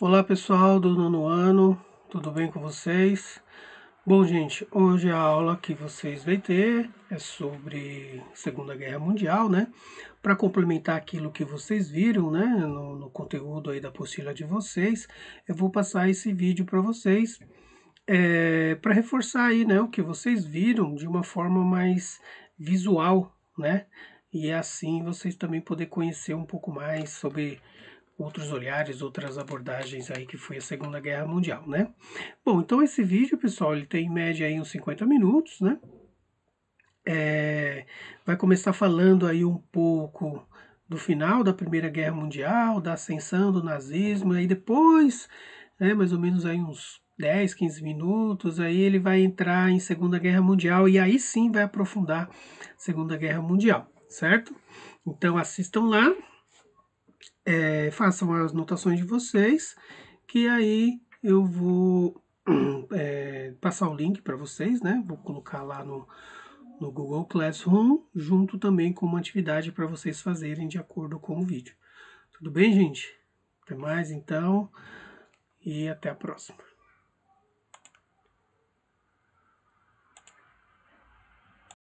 Olá pessoal do nono ano, tudo bem com vocês? Bom gente, hoje a aula que vocês vão ter é sobre Segunda Guerra Mundial, né? Para complementar aquilo que vocês viram, né, no, no, conteúdo aí da apostila de vocês, eu vou passar esse vídeo para vocês é, para reforçar aí, né, o que vocês viram de uma forma mais visual, né? E assim vocês também poder conhecer um pouco mais sobre outros olhares, outras abordagens aí que foi a Segunda Guerra Mundial, né? Bom, então esse vídeo, pessoal, ele tem em média aí uns 50 minutos, né? É, vai começar falando aí um pouco do final da Primeira Guerra Mundial, da ascensão do nazismo, aí depois, né, mais ou menos aí uns 10, 15 minutos, aí ele vai entrar em Segunda Guerra Mundial e aí sim vai aprofundar Segunda Guerra Mundial, certo? Então assistam lá, é, façam as anotações de vocês, que aí eu vou é, passar o link para vocês, né? Vou colocar lá no, no Google Classroom, junto também com uma atividade para vocês fazerem de acordo com o vídeo. Tudo bem, gente? Até mais, então, e até a próxima.